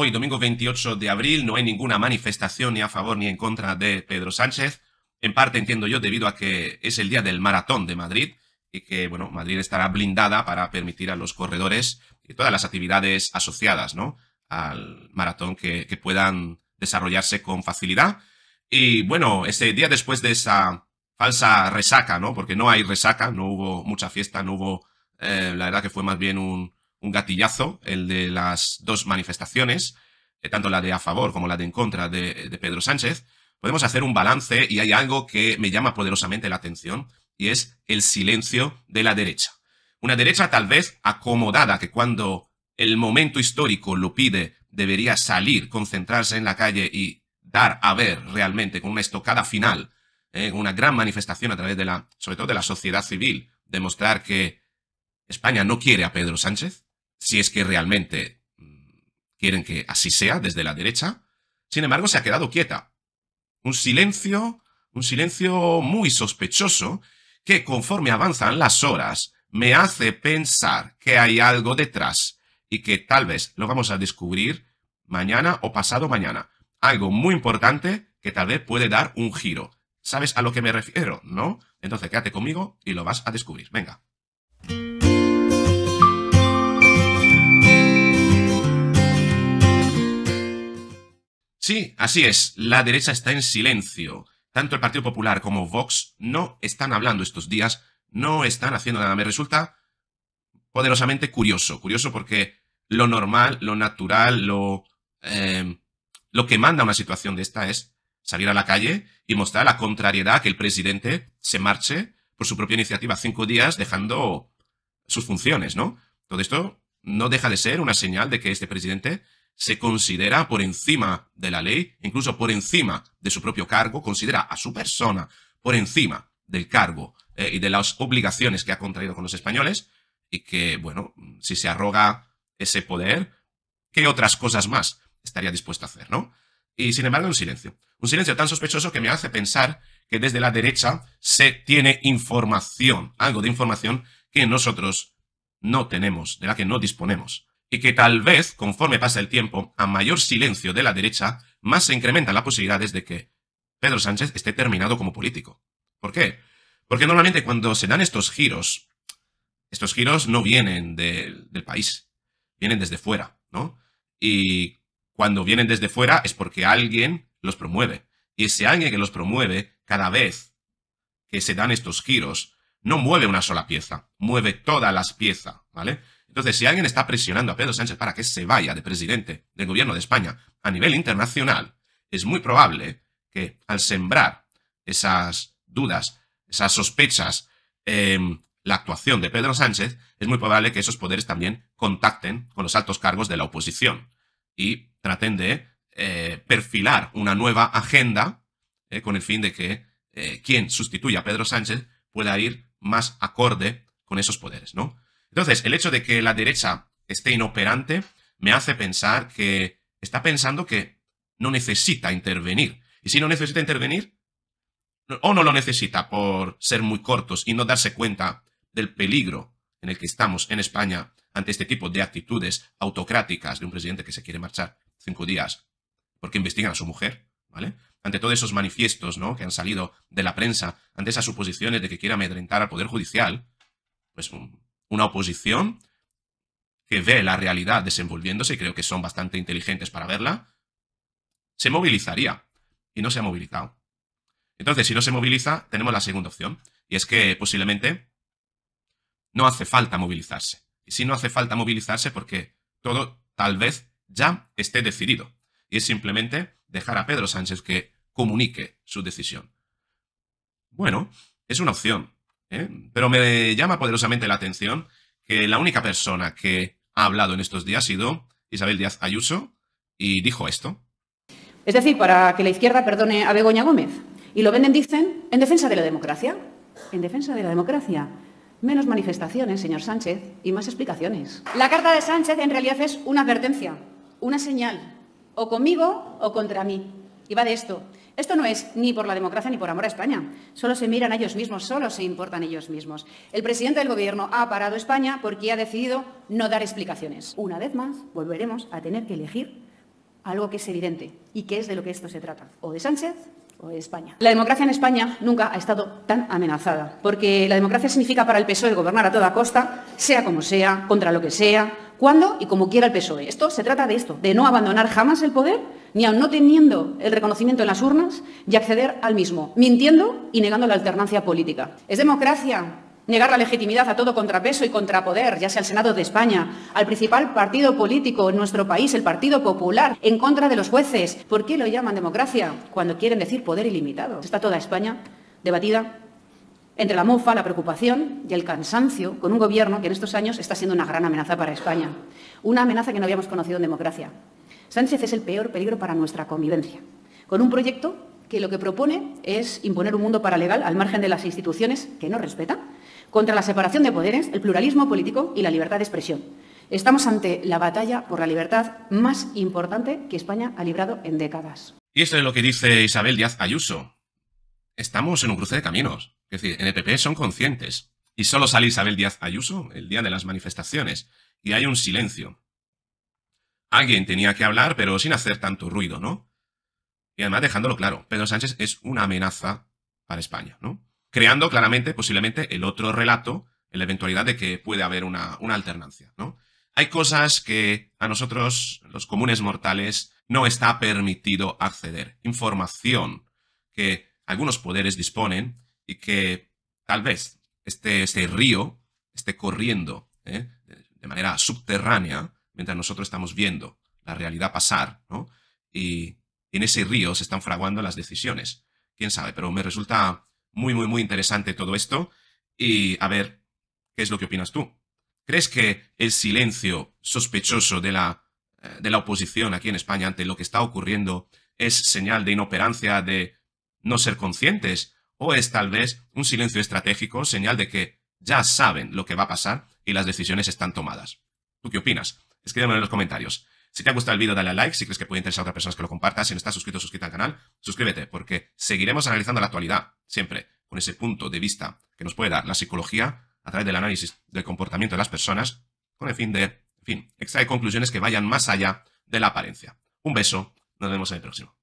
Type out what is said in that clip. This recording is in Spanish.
Hoy, domingo 28 de abril, no hay ninguna manifestación ni a favor ni en contra de Pedro Sánchez. En parte entiendo yo debido a que es el día del maratón de Madrid y que, bueno, Madrid estará blindada para permitir a los corredores y todas las actividades asociadas, ¿no? Al maratón que, puedan desarrollarse con facilidad. Y bueno, ese día después de esa falsa resaca, ¿no? Porque no hay resaca, no hubo mucha fiesta, no hubo, eh, la verdad que fue más bien un, un gatillazo, el de las dos manifestaciones, eh, tanto la de a favor como la de en contra de, Pedro Sánchez, podemos hacer un balance y hay algo que me llama poderosamente la atención y es el silencio de la derecha. Una derecha tal vez acomodada que cuando el momento histórico lo pide debería salir, concentrarse en la calle y dar a ver realmente con una estocada final, eh, una gran manifestación a través de la, sobre todo de la sociedad civil, demostrar que España no quiere a Pedro Sánchez, si es que realmente mm, quieren que así sea desde la derecha. Sin embargo, se ha quedado quieta. Un silencio, un silencio muy sospechoso que conforme avanzan las horas me hace pensar que hay algo detrás y que tal vez lo vamos a descubrir mañana o pasado mañana. Algo muy importante que tal vez puede dar un giro. ¿Sabes a lo que me refiero? ¿No? Entonces quédate conmigo y lo vas a descubrir. Venga. Sí, así es. La derecha está en silencio. Tanto el Partido Popular como Vox no están hablando estos días, no están haciendo nada. Me resulta poderosamente curioso. Curioso porque lo normal, lo natural, lo, em, lo que manda una situación de esta es salir a la calle y mostrar la contrariedad que el presidente se marche por su propia iniciativa cinco días dejando sus funciones, ¿no? Todo esto no deja de ser una señal de que este presidente se considera por encima de la ley, incluso por encima de su propio cargo, considera a su persona por encima del cargo eh, y de las obligaciones que ha contraído con los españoles, y que, bueno, si se arroga ese poder, ¿qué otras cosas más estaría dispuesto a hacer, no? Y sin embargo, un silencio. Un silencio tan sospechoso que me hace pensar que desde la derecha se tiene información, algo de información que nosotros no tenemos, de la que no disponemos y que tal vez, conforme pasa el tiempo, a mayor silencio de la derecha, más se incrementan las posibilidades de que Pedro Sánchez esté terminado como político. ¿Por qué? Porque normalmente cuando se dan estos giros, estos giros no vienen del país, vienen desde fuera, ¿no? Y cuando vienen desde fuera es porque alguien los promueve. Y ese alguien que los promueve, cada vez que se dan estos giros, no mueve una sola pieza, mueve todas las piezas, ¿vale? Entonces, si alguien está presionando a Pedro Sánchez para que se vaya de presidente del gobierno de España a nivel internacional, es muy probable que al sembrar esas dudas, esas sospechas, em, la actuación de Pedro Sánchez, es muy probable que esos poderes también contacten con los altos cargos de la oposición y traten de eh, perfilar una nueva agenda eh, con el fin de que eh, quien sustituya a Pedro Sánchez pueda ir más acorde con esos poderes, ¿no? Entonces, el hecho de que la derecha esté inoperante me hace pensar que está pensando que no necesita intervenir. Y si no necesita intervenir, o no lo necesita por ser muy cortos y no darse cuenta del peligro en el que estamos en España ante este tipo de actitudes autocráticas de un presidente que se quiere marchar cinco días porque investigan a su mujer, ¿vale? Ante todos esos manifiestos, ¿no? Que han salido de la prensa, ante esas suposiciones de que quiere amedrentar al Poder Judicial, pues mm, una oposición que ve la realidad desenvolviéndose, y creo que son bastante inteligentes para verla, se movilizaría. Y no se ha movilizado. Entonces, si no se moviliza, tenemos la segunda opción. Y es que posiblemente no hace falta movilizarse. Y si no hace falta movilizarse, porque todo tal vez ya esté decidido. Y es simplemente dejar a Pedro Sánchez que comunique su decisión. Bueno, es una opción. ¿Eh? Mm. Pero me llama poderosamente la atención que la única persona que ha hablado en estos días ha sido Isabel Díaz Ayuso y dijo esto. Es decir, para que la izquierda perdone a Begoña Gómez. Y lo venden, dicen, en defensa de la democracia. En defensa de la democracia. Menos manifestaciones, señor Sánchez, y más explicaciones. La carta de Sánchez en realidad es una advertencia, una señal, o conmigo o contra mí. Y va de esto. Esto no es ni por la democracia ni por amor a España. Solo se miran a ellos mismos, solo se importan ellos mismos. El presidente del Gobierno ha parado España porque ha decidido no dar explicaciones. Una vez más, volveremos a tener que elegir algo que es evidente y que es de lo que esto se trata. O de Sánchez o de España. La democracia en España nunca ha estado tan amenazada, porque la democracia significa para el PSOE gobernar a toda costa, sea como sea, contra lo que sea, cuando y como quiera el PSOE. Esto se trata de esto, de no abandonar jamás el poder ni aun no teniendo el reconocimiento en las urnas y acceder al mismo, mintiendo y negando la alternancia política. ¿Es democracia negar la legitimidad a todo contrapeso y contrapoder, ya sea al Senado de España, al principal partido político en nuestro país, el Partido Popular, en contra de los jueces? ¿Por qué lo llaman democracia cuando quieren decir poder ilimitado? Está toda España debatida entre la mofa, la preocupación y el cansancio con un gobierno que en estos años está siendo una gran amenaza para España, una amenaza que no habíamos conocido en democracia. Sánchez es el peor peligro para nuestra convivencia, con un proyecto que lo que propone es imponer un mundo paralegal al margen de las instituciones que no respeta, contra la separación de poderes, el pluralismo político y la libertad de expresión. Estamos ante la batalla por la libertad más importante que España ha librado en décadas. Y eso es lo que dice Isabel Díaz Ayuso. Estamos en un cruce de caminos. Es decir, en el PP son conscientes. Y solo sale Isabel Díaz Ayuso el día de las manifestaciones. Y hay un silencio. Alguien tenía que hablar, pero sin hacer tanto ruido, ¿no? Y además dejándolo claro, Pedro Sánchez es una amenaza para España, ¿no? Creando claramente, posiblemente, el otro relato en la eventualidad de que puede haber una, alternancia, ¿no? Hay cosas que a nosotros, los comunes mortales, no está permitido acceder. Información que algunos poderes disponen y que tal vez este, este río esté corriendo ¿eh? de manera subterránea mientras nosotros estamos viendo la realidad pasar, ¿no? Y en ese río se están fraguando las decisiones. Quién sabe, pero me resulta muy, muy, muy interesante todo esto y a ver qué es lo que opinas tú. ¿Crees que el silencio sospechoso de la, eh, de la oposición aquí en España ante lo que está ocurriendo es señal de inoperancia, de no ser conscientes? ¿O es tal vez un silencio estratégico, señal de que ya saben lo que va a pasar y las decisiones están tomadas? ¿Tú qué opinas? escríbeme en los comentarios. Si te ha gustado el vídeo, dale a like. Si crees que puede interesar a otras personas que lo compartas. Si no estás suscrito, suscríbete al canal. Suscríbete, porque seguiremos analizando la actualidad, siempre, con ese punto de vista que nos puede dar la psicología a través del análisis del comportamiento de las personas, con el fin de, en fin, extraer conclusiones que vayan más allá de la apariencia. Un beso, nos vemos en el próximo.